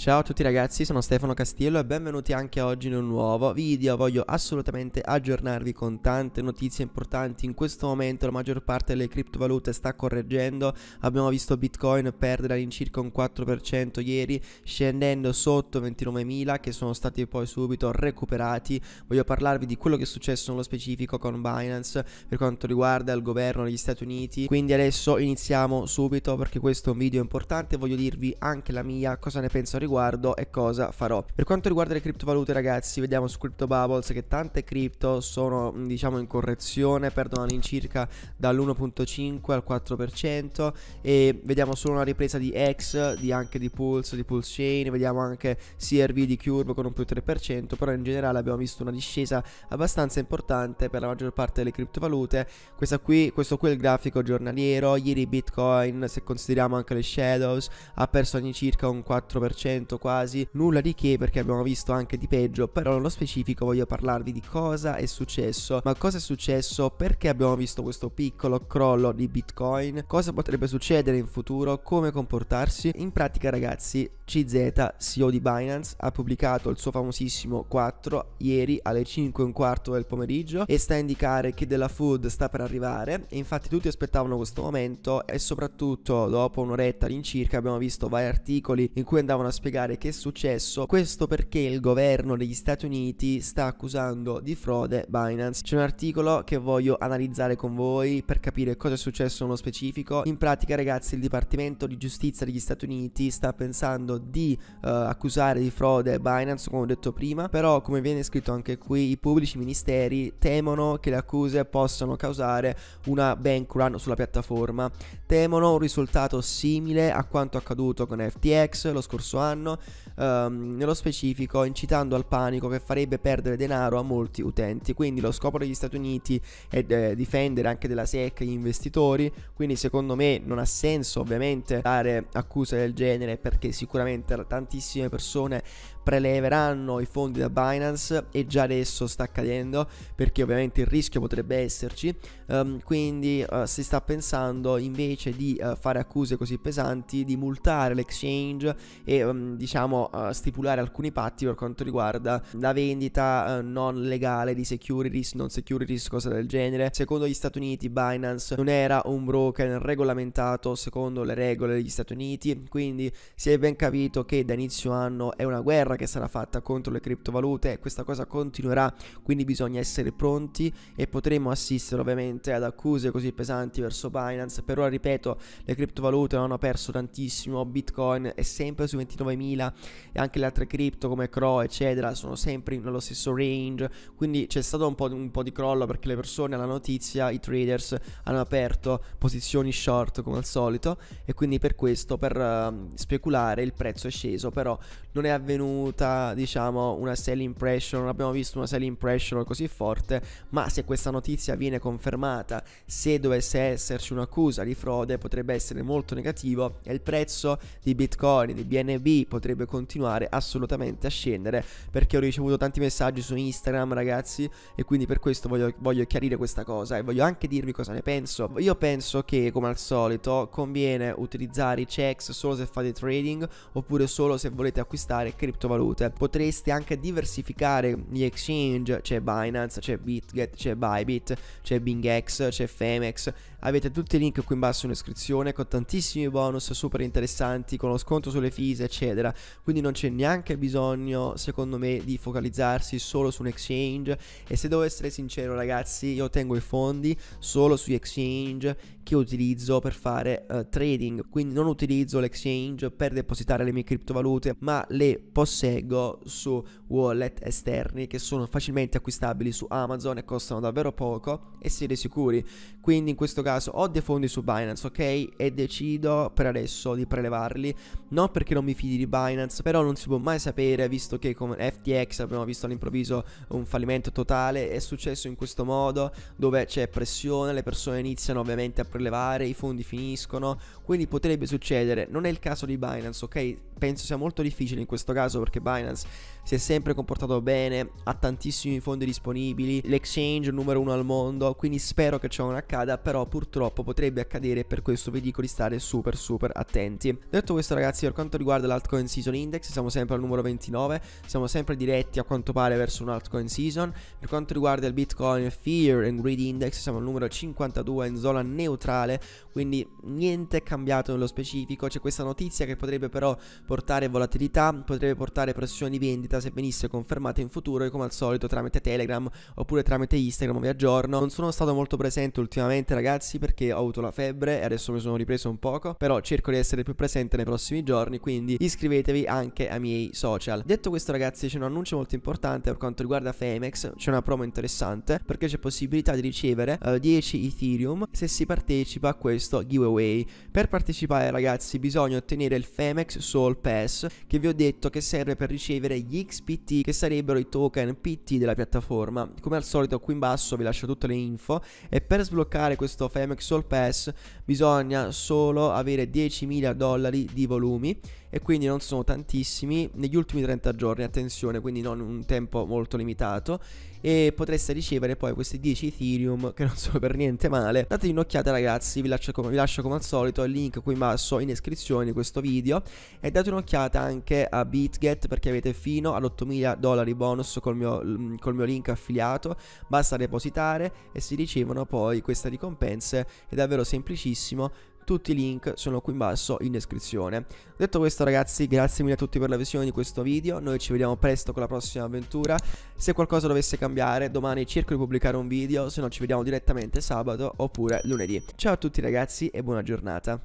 Ciao a tutti ragazzi, sono Stefano Castiello e benvenuti anche oggi in un nuovo video. Voglio assolutamente aggiornarvi con tante notizie importanti. In questo momento la maggior parte delle criptovalute sta correggendo. Abbiamo visto Bitcoin perdere all'incirca un 4% ieri, scendendo sotto 29.000 che sono stati poi subito recuperati. Voglio parlarvi di quello che è successo nello specifico con Binance per quanto riguarda il governo degli Stati Uniti. Quindi adesso iniziamo subito perché questo è un video importante. Voglio dirvi anche la mia cosa ne penso riguardo riguardo e cosa farò. Per quanto riguarda le criptovalute ragazzi, vediamo su Crypto Bubbles che tante cripto sono diciamo in correzione, perdono all'incirca dall'1.5 al 4% e vediamo solo una ripresa di X, di anche di Pulse, di Pulse Chain, vediamo anche CRV di Curve con un più 3%, però in generale abbiamo visto una discesa abbastanza importante per la maggior parte delle criptovalute. Questa qui, questo qui è il grafico giornaliero, ieri Bitcoin, se consideriamo anche le shadows, ha perso all'incirca un 4%, 100% quasi, nulla di che perché abbiamo visto anche di peggio, però nello specifico voglio parlarvi di cosa è successo, ma cosa è successo, perché abbiamo visto questo piccolo crollo di Bitcoin, cosa potrebbe succedere in futuro, come comportarsi. In pratica ragazzi CZ, CEO di Binance, ha pubblicato il suo famosissimo 4 ieri alle 5 e un quarto del pomeriggio e sta a indicare che della food sta per arrivare e infatti tutti aspettavano questo momento e soprattutto dopo un'oretta all'incirca abbiamo visto vari articoli in cui andavano a spiegare che è successo, questo perché il governo degli Stati Uniti sta accusando di frode Binance. C'è un articolo che voglio analizzare con voi per capire cosa è successo nello specifico. In pratica ragazzi il Dipartimento di Giustizia degli Stati Uniti sta pensando di uh, accusare di frode Binance, come ho detto prima, però come viene scritto anche qui, i pubblici ministeri temono che le accuse possano causare una bank run sulla piattaforma, temono un risultato simile a quanto accaduto con FTX lo scorso anno, um, nello specifico incitando al panico che farebbe perdere denaro a molti utenti. Quindi lo scopo degli Stati Uniti è eh, difendere anche della SEC gli investitori, quindi secondo me non ha senso ovviamente dare accuse del genere perché sicuramente veramente tantissime persone preleveranno i fondi da Binance e già adesso sta accadendo perché ovviamente il rischio potrebbe esserci, um, quindi uh, si sta pensando invece di uh, fare accuse così pesanti, di multare l'exchange e um, diciamo uh, stipulare alcuni patti per quanto riguarda la vendita non legale di securities, non securities, cose del genere. Secondo gli Stati Uniti Binance non era un broker regolamentato secondo le regole degli Stati Uniti, quindi si è ben capito che da inizio anno è una guerra che sarà fatta contro le criptovalute e questa cosa continuerà, quindi bisogna essere pronti e potremo assistere ovviamente ad accuse così pesanti verso Binance. Per ora ripeto, le criptovalute non hanno perso tantissimo, Bitcoin è sempre su 29.000 e anche le altre cripto come Cro eccetera sono sempre nello stesso range, quindi c'è stato un po', un po' di crollo perché le persone alla notizia, i traders hanno aperto posizioni short come al solito e quindi per questo, per uh, speculare, il prezzo è sceso, però non è avvenuto ottenuta, diciamo, una sale impression non abbiamo visto una sale impression così forte, ma se questa notizia viene confermata, se dovesse esserci un'accusa di frode, potrebbe essere molto negativo e il prezzo di Bitcoin, di BNB potrebbe continuare assolutamente a scendere perché ho ricevuto tanti messaggi su Instagram, ragazzi, e quindi per questo voglio, voglio chiarire questa cosa e voglio anche dirvi cosa ne penso. Io penso che, come al solito, conviene utilizzare i checks solo se fate trading oppure solo se volete acquistare cripto criptovalute. Potreste anche diversificare gli exchange, c'è Binance, c'è BitGet, c'è Bybit, c'è BingX, c'è Femex. Avete tutti i link qui in basso in descrizione con tantissimi bonus super interessanti, con lo sconto sulle fees, eccetera. Quindi non c'è neanche bisogno, secondo me, di focalizzarsi solo su un exchange. E se devo essere sincero, ragazzi, io tengo i fondi solo sui exchange che utilizzo per fare uh, trading, quindi non utilizzo l'exchange per depositare le mie criptovalute, ma le posseggo su wallet esterni che sono facilmente acquistabili su Amazon e costano davvero poco e siete sicuri. Quindi in questo caso ho dei fondi su Binance, ok? E decido per adesso di prelevarli, non perché non mi fidi di Binance, però non si può mai sapere visto che con FTX abbiamo visto all'improvviso un fallimento totale, è successo in questo modo dove c'è pressione, le persone iniziano ovviamente a prelevare prelevare, i fondi finiscono, quindi potrebbe succedere, non è il caso di Binance, ok? penso sia molto difficile in questo caso perché Binance si è sempre comportato bene, ha tantissimi fondi disponibili, l'exchange numero uno al mondo, quindi spero che ciò non accada, però purtroppo potrebbe accadere per questo vi dico di stare super super attenti. Detto questo ragazzi per quanto riguarda l'altcoin season index siamo sempre al numero 29, siamo sempre diretti a quanto pare verso un altcoin season, per quanto riguarda il bitcoin fear and greed index siamo al numero 52 in zona neutrale, quindi niente è cambiato nello specifico, c'è questa notizia che potrebbe però portare volatilità, potrebbe portare pressioni di vendita se venisse confermata in futuro e come al solito tramite Telegram oppure tramite Instagram vi aggiorno. Non sono stato molto presente ultimamente ragazzi perché ho avuto la febbre e adesso mi sono ripreso un poco, però cerco di essere più presente nei prossimi giorni, quindi iscrivetevi anche ai miei social. Detto questo ragazzi c'è un annuncio molto importante per quanto riguarda Femex, c'è una promo interessante perché c'è possibilità di ricevere uh, eh, 10 Ethereum se si partecipa a questo giveaway. Per partecipare ragazzi bisogna ottenere il Femex Soul Pass che vi ho detto che serve per ricevere gli XPT che sarebbero i token PT della piattaforma. Come al solito qui in basso vi lascio tutte le info e per sbloccare questo Femex All Pass bisogna solo avere 10.000 dollari di volumi e quindi non sono tantissimi negli ultimi 30 giorni, attenzione, quindi non un tempo molto limitato e potreste ricevere poi questi 10 Ethereum che non sono per niente male. Datevi un'occhiata ragazzi, vi lascio, come, vi lascio come al solito il link qui in basso in descrizione di questo video e date un'occhiata anche a BitGet perché avete fino all'8000 dollari bonus col mio, col mio link affiliato, basta depositare e si ricevono poi queste ricompense, è davvero semplicissimo tutti i link sono qui in basso in descrizione. Detto questo ragazzi, grazie mille a tutti per la visione di questo video, noi ci vediamo presto con la prossima avventura, se qualcosa dovesse cambiare domani cerco di pubblicare un video, se no ci vediamo direttamente sabato oppure lunedì. Ciao a tutti ragazzi e buona giornata.